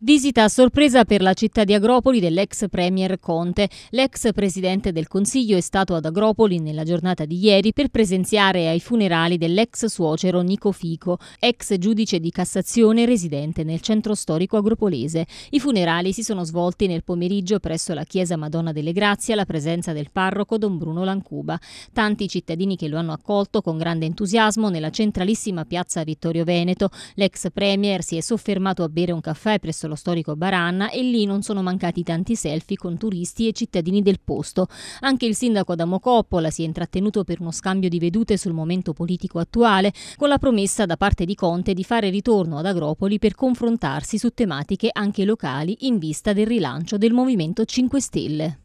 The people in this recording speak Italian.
Visita a sorpresa per la città di Agropoli dell'ex Premier Conte. L'ex Presidente del Consiglio è stato ad Agropoli nella giornata di ieri per presenziare ai funerali dell'ex suocero Nico Fico, ex giudice di Cassazione residente nel centro storico agropolese. I funerali si sono svolti nel pomeriggio presso la chiesa Madonna delle Grazie alla presenza del parroco Don Bruno Lancuba. Tanti cittadini che lo hanno accolto con grande entusiasmo nella centralissima piazza Vittorio Veneto. L'ex Premier si è soffermato a bere un caffè presso lo storico Baranna e lì non sono mancati tanti selfie con turisti e cittadini del posto. Anche il sindaco Adamo Coppola si è intrattenuto per uno scambio di vedute sul momento politico attuale, con la promessa da parte di Conte di fare ritorno ad Agropoli per confrontarsi su tematiche anche locali in vista del rilancio del Movimento 5 Stelle.